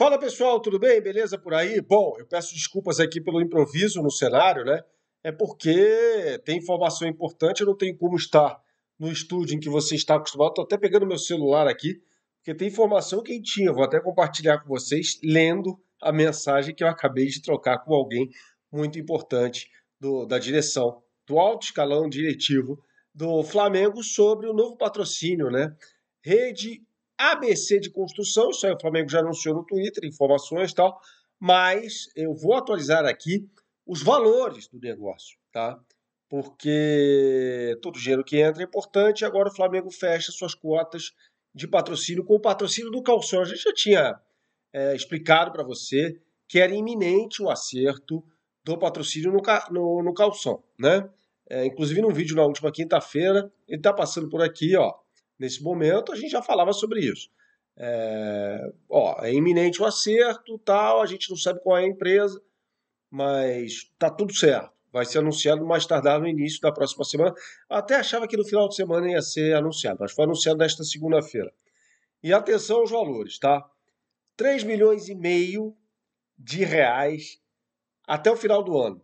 Fala pessoal, tudo bem? Beleza por aí? Bom, eu peço desculpas aqui pelo improviso no cenário, né? É porque tem informação importante, eu não tenho como estar no estúdio em que você está acostumado. Estou até pegando meu celular aqui, porque tem informação quentinha. Vou até compartilhar com vocês, lendo a mensagem que eu acabei de trocar com alguém muito importante do, da direção, do alto escalão diretivo do Flamengo sobre o novo patrocínio, né? Rede ABC de construção, isso aí o Flamengo já anunciou no Twitter, informações e tal, mas eu vou atualizar aqui os valores do negócio, tá? Porque todo dinheiro que entra é importante, agora o Flamengo fecha suas cotas de patrocínio com o patrocínio do Calção. A gente já tinha é, explicado para você que era iminente o acerto do patrocínio no, no, no Calção, né? É, inclusive num vídeo na última quinta-feira, ele está passando por aqui, ó nesse momento, a gente já falava sobre isso. É, ó, é iminente o acerto, tal, a gente não sabe qual é a empresa, mas tá tudo certo. Vai ser anunciado mais tardar no início da próxima semana. Até achava que no final de semana ia ser anunciado, mas foi anunciado nesta segunda-feira. E atenção aos valores, tá? 3 milhões e meio de reais até o final do ano.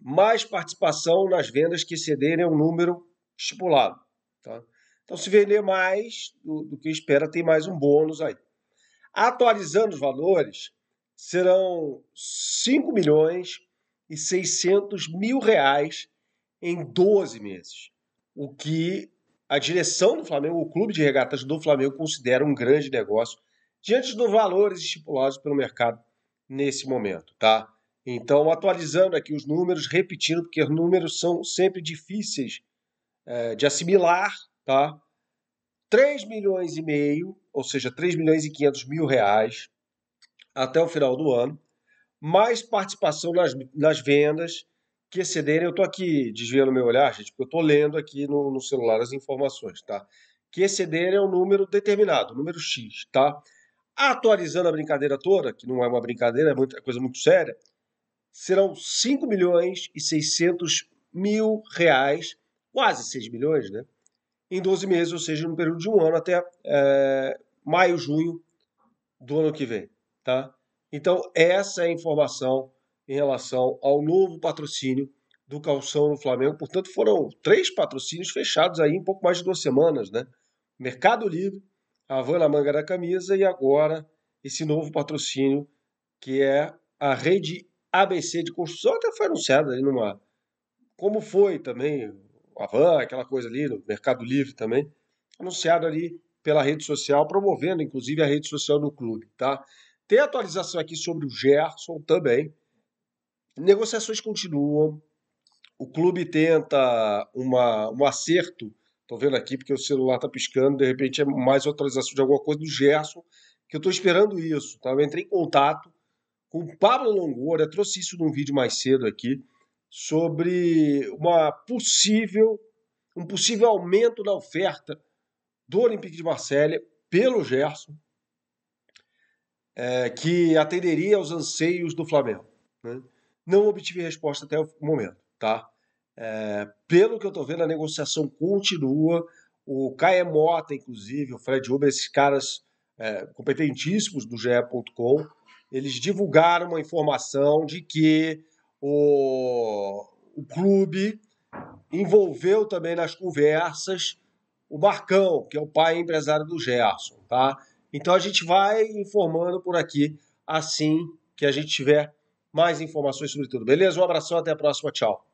Mais participação nas vendas que excederem o número estipulado. Tá? Então, se vender mais do, do que espera, tem mais um bônus aí. Atualizando os valores, serão 5 milhões e 600 mil reais em 12 meses, o que a direção do Flamengo, o clube de regatas do Flamengo, considera um grande negócio diante dos valores estipulados pelo mercado nesse momento, tá? Então, atualizando aqui os números, repetindo, porque os números são sempre difíceis é, de assimilar tá? 3 milhões e meio, ou seja, 3 milhões e 500 mil reais até o final do ano, mais participação nas, nas vendas que excederem. Eu estou aqui desviando meu olhar, gente, porque eu estou lendo aqui no, no celular as informações, tá? Que excederem é um número determinado, número X, tá? Atualizando a brincadeira toda, que não é uma brincadeira, é muita coisa muito séria, serão 5 milhões e 600 mil reais, quase 6 milhões, né? em 12 meses, ou seja, no período de um ano até é, maio, junho do ano que vem. Tá? Então, essa é a informação em relação ao novo patrocínio do calção no Flamengo. Portanto, foram três patrocínios fechados aí em pouco mais de duas semanas. Né? Mercado Livre, a van na manga da camisa e agora esse novo patrocínio que é a rede ABC de construção. Até foi anunciada ali numa. Como foi também Avan, aquela coisa ali, no Mercado Livre também, anunciado ali pela rede social, promovendo inclusive a rede social do clube, tá? Tem atualização aqui sobre o Gerson também. Negociações continuam. O clube tenta uma, um acerto. Estou vendo aqui porque o celular está piscando. De repente é mais atualização de alguma coisa do Gerson, que eu estou esperando isso. Tá? Eu entrei em contato com o Pablo Longoria, trouxe isso num vídeo mais cedo aqui sobre uma possível, um possível aumento da oferta do Olympique de Marselha pelo Gerson, é, que atenderia aos anseios do Flamengo. Né? Não obtive resposta até o momento, tá? É, pelo que eu estou vendo, a negociação continua. O Caia Mota, inclusive, o Fred Uber, esses caras é, competentíssimos do GE.com, eles divulgaram uma informação de que o, o clube envolveu também nas conversas o Marcão, que é o pai empresário do Gerson, tá? Então a gente vai informando por aqui assim que a gente tiver mais informações sobre tudo. Beleza? Um abração, até a próxima, tchau.